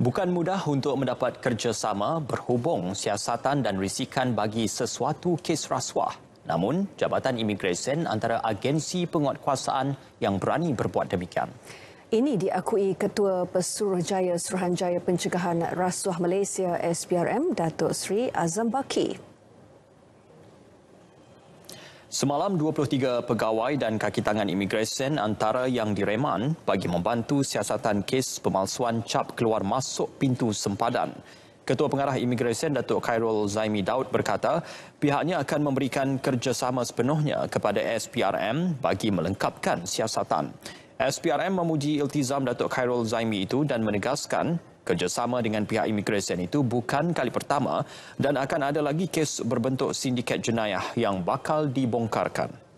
Bukan mudah untuk mendapat kerjasama berhubung siasatan dan risikan bagi sesuatu kes rasuah. Namun, Jabatan Imigresen antara agensi penguatkuasaan yang berani berbuat demikian. Ini diakui Ketua Pesuruhjaya Suruhanjaya Pencegahan Rasuah Malaysia SPRM, Datuk Sri Azam Baki. Semalam 23 pegawai dan kakitangan imigresen antara yang direman bagi membantu siasatan kes pemalsuan cap keluar masuk pintu sempadan. Ketua Pengarah Imigresen Datuk Khairul Zaimi Daud berkata pihaknya akan memberikan kerjasama sepenuhnya kepada SPRM bagi melengkapkan siasatan. SPRM memuji iltizam Datuk Khairul Zaimi itu dan menegaskan kerjasama dengan pihak imigresen itu bukan kali pertama dan akan ada lagi kes berbentuk sindiket jenayah yang bakal dibongkarkan.